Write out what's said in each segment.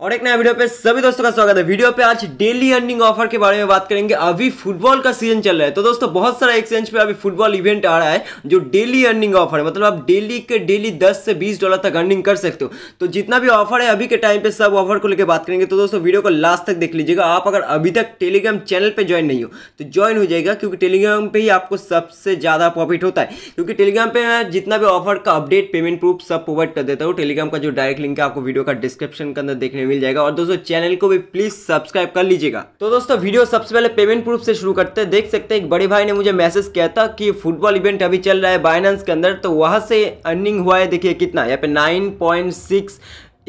और एक नया वीडियो पे सभी दोस्तों का स्वागत है वीडियो पे आज डेली अर्निंग ऑफर के बारे में बात करेंगे अभी फुटबॉल का सीजन चल रहा है तो दोस्तों बहुत सारा एक्सचेंज पे अभी फुटबॉल इवेंट आ रहा है जो डेली अर्निंग ऑफर है मतलब आप डेली के डेली 10 से 20 डॉलर तक अर्निंग कर सकते हो तो जितना भी ऑफर है अभी के टाइम पे सब ऑफर को लेकर बात करेंगे तो दोस्तों वीडियो को लास्ट तक देख लीजिएगा आप अगर अभी तक टेलीग्राम चैनल पर ज्वाइन नहीं हो तो ज्वाइन हो जाएगा क्योंकि टेलीग्राम पर ही आपको सबसे ज़्यादा प्रॉफिट होता है क्योंकि टेलीग्राम पर जितना भी ऑफर का अपडेट पेमेंट प्रूफ सब प्रोवाइड कर देता हूँ टेलीग्राम का जो डायरेक्ट लिंक है आपको वीडियो का डिस्क्रिप्शन के अंदर देखने मिल जाएगा और दोस्तों चैनल को भी प्लीज सब्सक्राइब कर लीजिएगा तो दोस्तों वीडियो सबसे पहले पेमेंट प्रूफ से शुरू करते हैं देख सकते हैं एक बड़े भाई ने मुझे मैसेज किया था कि फुटबॉल इवेंट अभी चल रहा है बाइनेंस के अंदर तो वहां से अर्निंग हुआ है देखिए कितना यहाँ पे नाइन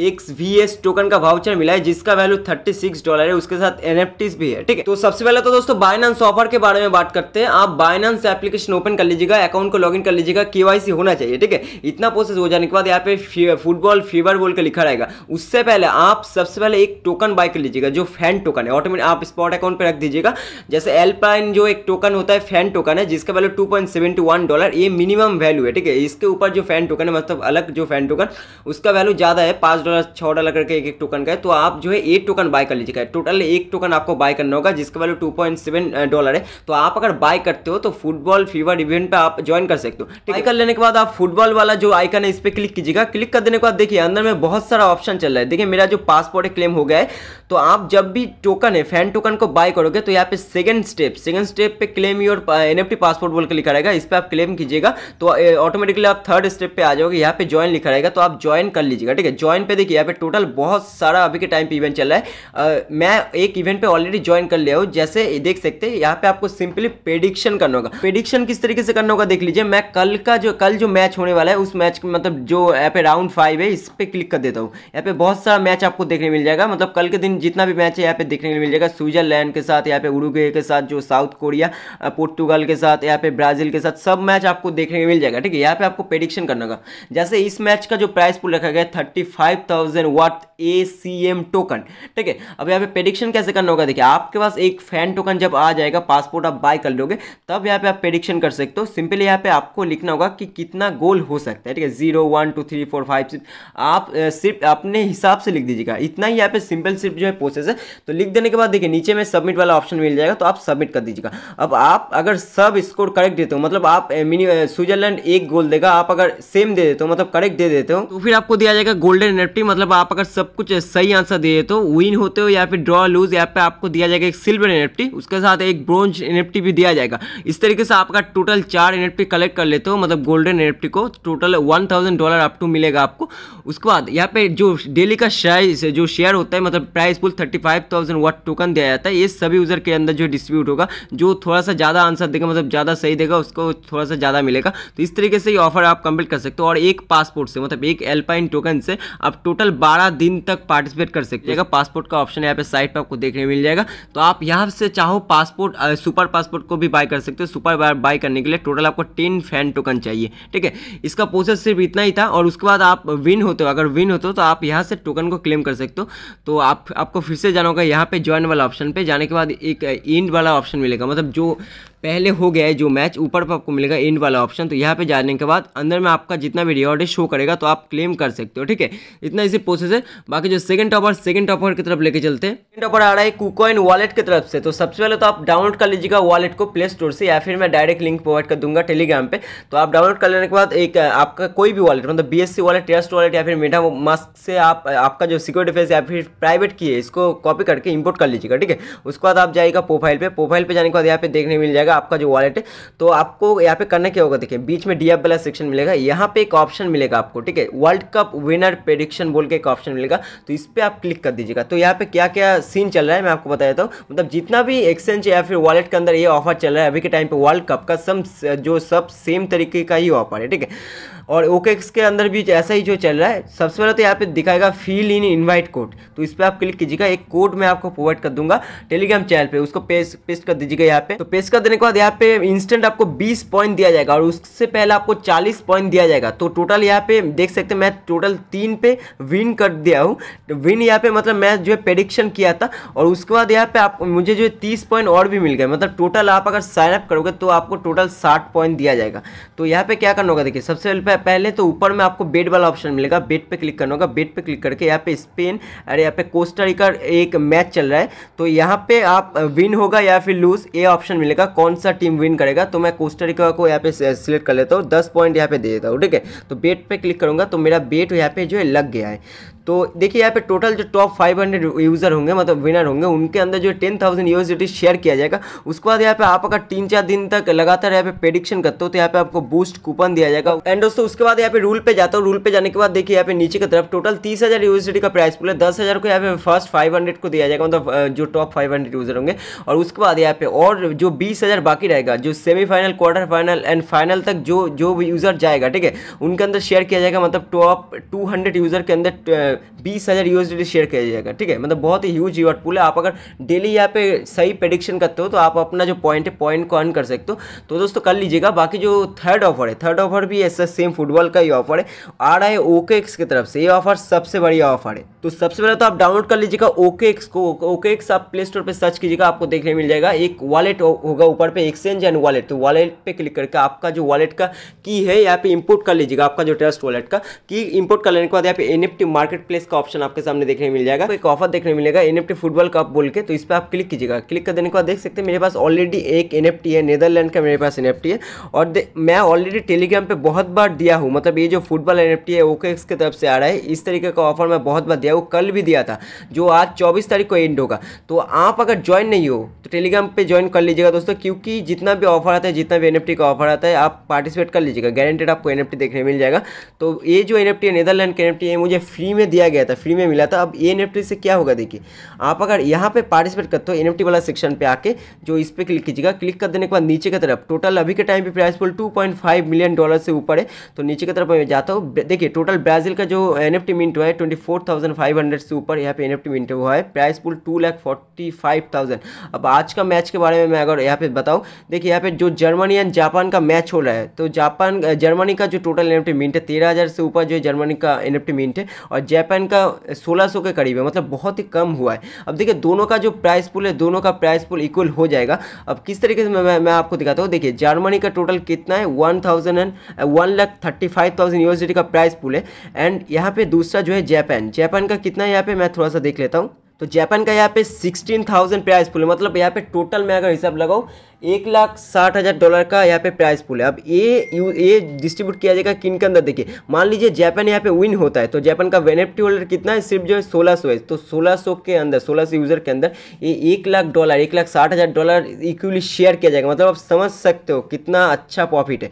एक वी एस टोकन का वाउचर मिला है जिसका वैल्यू थर्टी सिक्स डॉलर है उसके साथ एनएफटीज भी है ठीक है तो सबसे पहले तो दोस्तों बाइनांस ऑफर के बारे में बात करते हैं आप बाइनांस एप्लीकेशन ओपन कर लीजिएगा अकाउंट को लॉगिन कर लीजिएगा केवाईसी होना चाहिए ठीक है इतना प्रोसेस हो जाने के बाद यहाँ पे फुटबॉल फीवर बोल के लिखा रहेगा उससे पहले आप सबसे पहले एक टोकन बाय कर लीजिएगा जो फैन टोकन है ऑटोमेटिक आप स्पॉट अकाउंट पर रख दीजिएगा जैसे एल्पाइन जो एक टोकन होता है फैन टोकन है जिसका value two point seven two one dollar ये मिनिमम वैल्यू है ठीक है इसके ऊपर जो फैन टोकन है मतलब अलग जो फैन टोकन उसका वैल्यू ज़्यादा है पांच डॉलर छः डॉलर करके एक एक टोकन का है तो आप जो है एक टोकन बाय कर लीजिएगा टोटल एक टोकन आपको बाय करना होगा जिसका value two point seven dollar है तो आप अगर बाय करते हो तो फुटबॉल फीवर इवेंट पे आप ज्वाइन कर सकते हो टिकट कर लेने के बाद आप फुटबॉल वाला जो आइकन है इस पर क्लिक कीजिएगा क्लिक कर देने के बाद देखिए अंदर में बहुत सारा ऑप्शन चल रहा है देखिए मेरा जो पासपोर्ट है क्लेम हो गया है तो आप जब भी टोकन है फैन टोकन को बाय करोगे तो यहाँ पे सेकेंड स्टेप सेकेंड स्टेप पर क्लेम योर एनएफटी पासपोर्ट बोल के लिखा रहेगा इस पर आप क्लेम कीजिएगा तो ऑटोमेटिकली आप थर्ड स्टेप पर आ जाओगे यहाँ पे ज्वाइन लिखा रहेगा तो आप ज्वाइन कर लीजिएगा ठीक है ज्वाइन पे देखिए यहाँ पे टोटल बहुत सारा अभी के टाइम पे इवेंट चल रहा है आ, मैं एक इवेंट पे ऑलरेडी ज्वाइन कर लिया हूँ जैसे देख सकते हैं यहाँ पे आपको सिंपली प्रेडिक्शन करना होगा प्रेडिक्शन किस तरीके से करना होगा देख लीजिए मैं कल का जो कल जो मैच होने वाला है उस मैच मतलब जो यहाँ पे राउंड फाइव है इस पर क्लिक कर देता हूँ यहाँ पे बहुत सारा मैच आपको देखने मिल जाएगा मतलब कल के दिन जितना भी मैच है यहाँ पे देखने को मिल जाएगा स्विटरलैंड के साथ यहाँ पे उड़ुगे के साथ जो साउथ कोरिया पोर्तुगाल के साथ यहाँ पे ब्राजील के साथ सब मैच आपको देखने को मिल जाएगा ठीक है यहाँ पे आपको प्रेडिक्शन करना होगा जैसे इस मैच का जो प्राइस पुल रखा गया thirty five thousand what A C M token ठीक है अब यहाँ पे प्रेडिक्शन कैसे करना होगा देखिए आपके पास एक फैन टोकन जब आ जाएगा पासपोर्ट आप बाय कर लोगे तब यहाँ पे आप प्रेडिक्शन कर सकते हो सिंपली यहाँ पे आपको लिखना होगा कि कितना गोल हो सकता है ठीक है zero one two three four five six आप सिर्फ अपने हिसाब से लिख दीजिएगा इतना ही यहाँ पे सिंपल सिर्फ जो है प्रोसेस है तो लिख देने के बाद देखिए नीचे में सबमिट वाला ऑप्शन मिल जाएगा तो आप सबमिट कर दीजिएगा अब आप अगर सब स्कोर करेक्ट देते हो मतलब आप मिनी स्विटरलैंड एक गोल देगा आप अगर सेम दे देते हो मतलब करेक्ट दे देते हो तो फिर आपको दिया जाएगा गोल्डन फिफ्टी मतलब आप अगर सब कुछ सही आंसर दिए तो विन होते हो या फिर ड्रॉ लूज यहाँ पे आपको दिया जाएगा एक सिल्वर एन उसके साथ एक ब्रॉन्ज एन भी दिया जाएगा इस तरीके से आपका टोटल चार एन कलेक्ट कर लेते हो मतलब गोल्डन एन को total one thousand dollar up to मिलेगा आपको उसके बाद यहाँ पे जो डेली का शेयर जो शेयर होता है मतलब price pool thirty five thousand token दिया जाता है ये सभी यूज़र के अंदर जो डिस्ट्रीब्यूट होगा जो थोड़ा सा ज़्यादा आंसर देगा मतलब ज़्यादा सही देगा उसको थोड़ा सा ज़्यादा मिलेगा तो इस तरीके से ये ऑफर आप कंप्लीट कर सकते हो और एक पासपोर्ट से मतलब एक एल्पाइन टोकन से आप आप टोटल बारह दिन तक पार्टिसिपेट कर सकते पासपोर्ट का ऑप्शन यहाँ पे साइट पर आपको देखने मिल जाएगा तो आप यहाँ से चाहो पासपोर्ट सुपर पासपोर्ट को भी बाय कर सकते हो सुपर बाय करने के लिए टोटल आपको टेन फैन टोकन चाहिए ठीक है इसका प्रोसेस सिर्फ इतना ही था और उसके बाद आप विन होते हो अगर विन होते हो तो आप यहाँ से टोकन को क्लेम कर सकते हो तो आप आपको फिर से जाना होगा यहाँ पे ज्वाइन वाला ऑप्शन पे जाने के बाद एक इंड वाला ऑप्शन मिलेगा मतलब जो पहले हो गया है जो मैच ऊपर पर आपको मिलेगा एंड वाला ऑप्शन तो यहाँ पे जाने के बाद अंदर में आपका जितना भी रिवॉर्ड है शो करेगा तो आप क्लेम कर सकते हो ठीक है इतना इसी प्रोसेस है बाकी जो सेकंड टॉपर सेकंड टॉपर की तरफ लेके चलते हैं सेकंड टॉपर आ रहा है कुकॉइन वॉलेट की तरफ से तो सबसे पहले तो आप डाउनलोड कर लीजिएगा वॉलेट को प्ले स्टोर से या फिर मैं डायरेक्ट लिंक प्रोवाइड कर दूंगा टेलीग्राम पर तो आप डाउनलोड कर लेने के बाद एक आपका कोई भी वॉलेट मतलब बी वॉलेट ट्रस्ट वॉलेट या फिर मेटा मास्क से आप आपका जो सिक्योरिटी फेस या फिर प्राइवेट की है इसको कॉपी करके इम्पोर्ट कर लीजिएगा ठीक है उसके बाद आप जाएगा प्रोफाइल पर प्रोफाइल पर जाने के बाद यहाँ पे देखने मिल जाएगा जाएगा आपका जो वॉलेट है तो आपको यहाँ पे करना क्या होगा देखिए बीच में डी एफ वाला सेक्शन मिलेगा यहाँ पे एक ऑप्शन मिलेगा आपको ठीक है वर्ल्ड कप विनर प्रेडिक्शन बोल के एक ऑप्शन मिलेगा तो इस पर आप क्लिक कर दीजिएगा तो यहाँ पे क्या क्या सीन चल रहा है मैं आपको बता देता हूँ मतलब जितना भी एक्सचेंज या फिर वॉलेट के अंदर ये ऑफर चल रहा है अभी के टाइम पर वर्ल्ड कप का सम जो सब सेम तरीके का ही ऑफर है ठीक है और ओकेक्स के अंदर भी ऐसा ही जो चल रहा है सबसे पहले तो यहाँ पे दिखाएगा फील इन इनवाइट कोड तो इस पर आप क्लिक कीजिएगा एक कोड मैं आपको प्रोवाइड कर दूंगा टेलीग्राम चैनल पे उसको पेस्ट पेस्ट कर दीजिएगा यहाँ पे तो पेस्ट कर देने के बाद यहाँ पे इंस्टेंट आपको 20 पॉइंट दिया जाएगा और उससे पहले आपको 40 पॉइंट दिया जाएगा तो टोटल यहाँ पे देख सकते हैं मैं टोटल तीन पे विन कर दिया हूँ विन यहाँ पे मतलब मैं जो है प्रेडिक्शन किया था और उसके बाद यहाँ पे आप मुझे जो है तीस पॉइंट और भी मिल गए मतलब टोटल आप अगर साइनअप करोगे तो आपको टोटल साठ पॉइंट दिया जाएगा तो यहाँ पर क्या करना होगा देखिए सबसे पहले तो ऊपर में आपको बेड वाला ऑप्शन मिलेगा बेड पर क्लिक करना होगा बेड पर क्लिक करके यहाँ पे स्पेन अरे यहाँ पे कोस्टारिका एक मैच चल रहा है तो यहाँ पर आप विन होगा या फिर लूज ये ऑप्शन मिलेगा कौन कौन सा टीम विन करेगा तो मैं कोस्टरिका को यहाँ पे सिलेक्ट कर लेता हूँ दस पॉइंट यहाँ पे दे देता हूँ ठीक है तो बेट पे क्लिक करूंगा तो मेरा बेट यहाँ पे जो है लग गया है तो देखिए यहाँ पे टोटल जो टॉप 500 यूज़र होंगे मतलब विनर होंगे उनके अंदर जो टेन थाउजेंड शेयर किया जाएगा उसके बाद यहाँ पे आप अगर तीन चार दिन तक लगातार यहाँ पे प्रेडिक्शन करते हो तो यहाँ पे आपको बूस्ट कूपन दिया जाएगा एंड दोस्तों उसके बाद यहाँ पे रूल पे जाता हूँ रूल पे जाने के बाद देखिए यहाँ पे नीचे की तरफ टोटल तीस हज़ार यूएसडी का प्राइस पूरा दस हज़ार को यहाँ पे फर्स्ट फाइव हंड्रेड को दिया जाएगा मतलब जो टॉप फाइव हंड्रेड यूज़र होंगे और उसके बाद यहाँ पे और जो बीस हज़ार बाकी रहेगा जो semifinal quarter final and final तक जो जो यूज़र जाएगा ठीक है उनके अंदर शेयर किया जाएगा मतलब टॉप टू हंड्रेड यूज़र के अंदर बीस हज़ार यूएस शेयर किया जाएगा ठीक है मतलब बहुत ही ह्यूज रिवॉर्ड पुल है आप अगर डेली यहाँ पे सही प्रडिक्शन करते हो तो आप अपना जो पॉइंट है पॉइंट को अर्न कर सकते हो तो दोस्तों कर लीजिएगा बाकी जो थर्ड ऑफर है थर्ड ऑफर भी ऐसा सेम फुटबॉल का ही ऑफर है आ रहा है ओके एक्स की तरफ से ये ऑफर सबसे बढ़िया ऑफर है तो सबसे पहले तो आप डाउनलोड कर लीजिएगा ओके एक्स को ओके एक्स आप प्ले स्टोर पर सर्च कीजिएगा आपको देखने मिल जाएगा एक वॉलेट होगा ऊपर पर एक्सचेंज एंड वॉलेट तो वॉलेट पर क्लिक करके आपका जो वॉलेट का की है यहाँ पे इंपोर्ट कर लीजिएगा आपका जो ट्रस्ट वॉलेट का की इंपोर्ट कर लेने के बाद यहाँ पे एन मार्केट प्लेस का ऑप्शन आपके सामने देखने मिल जाएगा तो एक ऑफर देखने मिलेगा एनएफटी फुटबॉल कप बोल के तो इस पर आप क्लिक कीजिएगा क्लिक कर देने के बाद देख सकते हैं मेरे पास ऑलरेडी एक एनएफटी है नीदरलैंड का मेरे पास एनएफटी है और मैं ऑलरेडी टेलीग्राम पर बहुत बार दिया हूँ मतलब ये जो फुटबॉल एनएफटी है ओके एक्स की तरफ से आ रहा है इस तरीके का ऑफर मैं बहुत बार दिया हूँ कल भी दिया था जो आज चौबीस तारीख को एंड होगा तो आप अगर ज्वाइन नहीं हो तो टेलीग्राम पर ज्वाइन कर लीजिएगा दोस्तों क्योंकि जितना भी ऑफर आता है जितना भी एनएफटी का ऑफर आता है आप पार्टिसिपेट कर लीजिएगा गारंटेड आपको एनएफटी देखने मिल जाएगा तो ये जो एनएफटी है नीदरलैंड के एनएफटी है मुझे फ्री में दिया दिया गया था फ्री में मिला था अब ए एन से क्या होगा देखिए आप अगर यहाँ पे पार्टिसिपेट करते हो एन वाला सेक्शन पे आके जो इस पर क्लिक कीजिएगा क्लिक कर देने के बाद नीचे की तरफ टोटल अभी के टाइम पे price pool two million dollar से ऊपर है तो नीचे की तरफ मैं जाता हूँ देखिए टोटल ब्राज़ील का जो एन एफ मिंट हुआ है ट्वेंटी से ऊपर यहाँ पे एन एफ हुआ है प्राइस पूल टू अब आज का मैच के बारे में मैं अगर यहाँ पे बताऊँ देखिए यहाँ पे जो जर्मनी एंड जापान का मैच हो रहा है तो जापान जर्मनी का जो टोटल एन एफ मिंट है तेरह हज़ार से ऊपर जो जर्मनी का एन एफ मिंट है और जय जापान का 1600 के करीब है मतलब बहुत ही कम हुआ है अब देखिए दोनों का जो प्राइस पुल है दोनों का प्राइस पुल इक्वल हो जाएगा अब किस तरीके से मैं मैं आपको दिखाता हूँ देखिए जर्मनी का टोटल कितना है one thousand and one lakh thirty five thousand USD का प्राइस पुल है एंड यहाँ पे दूसरा जो है जापान जापान का कितना है यहाँ पे मैं थोड़ा सा देख लेता हूँ तो जापान का यहाँ पे सिक्सटीन थाउजेंड प्राइस पुल है मतलब यहाँ पे टोटल में अगर हिसाब लगाओ एक लाख साठ हज़ार डॉलर का यहाँ पे प्राइस पुल है अब ये यू ये डिस्ट्रीब्यूट किया जाएगा किन के अंदर देखिए मान लीजिए जापान यहाँ पे विन होता है तो जापान का एफ्टी होल्डर कितना है सिर्फ जो है सोलह सौ है तो सोलह सौ के अंदर सोलह सौ यूज़र के अंदर ये एक लाख डॉलर एक लाख साठ हज़ार डॉलर इक्वली शेयर किया जाएगा मतलब आप समझ सकते हो कितना अच्छा प्रॉफिट है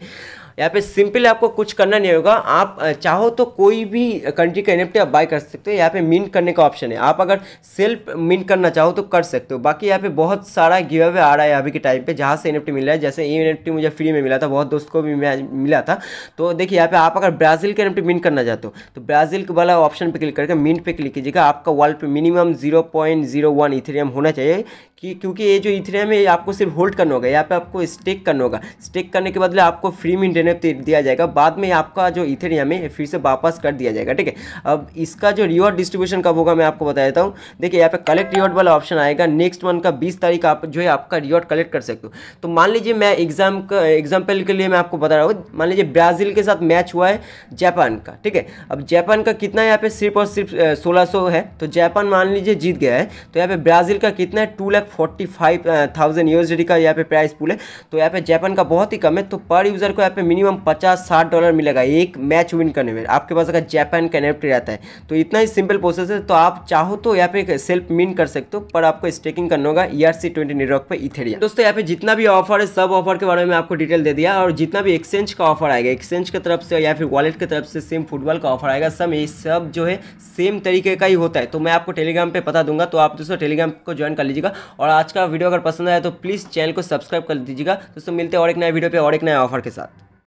यहाँ पे सिंपल आपको कुछ करना नहीं होगा आप चाहो तो कोई भी कंट्री का एन आप बाय कर सकते हो यहाँ पे मिंट करने का ऑप्शन है आप अगर सेल्फ मिंट करना चाहो तो कर सकते हो बाकी यहाँ पे बहुत सारा गिव अवे आ रहा है अभी के टाइम पे जहाँ से एन मिल रहा है जैसे ये एन मुझे फ्री में मिला था बहुत दोस्त को भी मिला था तो देखिए यहाँ पे आप अगर ब्राज़ील के एन मिन करना चाहते हो तो ब्राज़ील वाला ऑप्शन पर क्लिक करके मिन पर क्लिक कीजिएगा आपका वर्ल्ड पर minimum zero point zero one ethereum होना चाहिए कि क्योंकि ये जो इथेरियम है आपको सिर्फ होल्ड करना होगा यहाँ पे आपको स्टेक करना होगा स्टेक करने के बदले आपको फ्री मिनटेन इथेनियम दिया जाएगा बाद में आपका जो इथेरियम है फिर से वापस कर दिया जाएगा ठीक है अब इसका जो रिवॉर्ड डिस्ट्रीब्यूशन कब होगा मैं आपको बता देता हूँ देखिए यहाँ पे कलेक्ट रिवॉर्ड वाला ऑप्शन आएगा नेक्स्ट मंथ का बीस तारीख आप जो है आपका रिवॉर्ड कलेक्ट कर सकते हो तो मान लीजिए मैं एग्जाम का एग्जाम्पल के लिए मैं आपको बता रहा हूँ मान लीजिए ब्राज़ील के साथ मैच हुआ है जापान का ठीक है अब जापान का कितना यहाँ पे सिर्फ और सिर्फ सोलह है तो जापान मान लीजिए जीत गया है तो यहाँ पे ब्राज़ील का कितना है two lakh forty five thousand USD का यहाँ पे प्राइस पूल है तो यहाँ पे जापान का बहुत ही कम है तो पर यूज़र को यहाँ पे मिनिमम पचास साठ डॉलर मिलेगा एक मैच विन करने में आपके पास अगर जापान का एनएफटी रहता है तो इतना ही सिंपल प्रोसेस है तो आप चाहो तो यहाँ पे सेल्फ मिन कर सकते हो पर आपको स्टेकिंग करना होगा E R C twenty network पर इथेरिया दोस्तों यहाँ पे जितना भी ऑफर है सब ऑफर के बारे में आपको डिटेल दे दिया और जितना भी एक्सचेंज का ऑफर आएगा एक्सचेंज की तरफ से या फिर वॉलेट की तरफ से सेम फुटबॉल का ऑफर आएगा सब ये सब जो है सेम तरीके का ही होता है तो मैं आपको टेलीग्राम पर पता दूंगा तो आप दोस्तों टेलीग्राम को ज्वाइन कर लीजिएगा और आज का वीडियो अगर पसंद आया तो प्लीज़ चैनल को सब्सक्राइब कर दीजिएगा दोस्तों मिलते हैं और एक नए वीडियो पर और एक नए ऑफर के साथ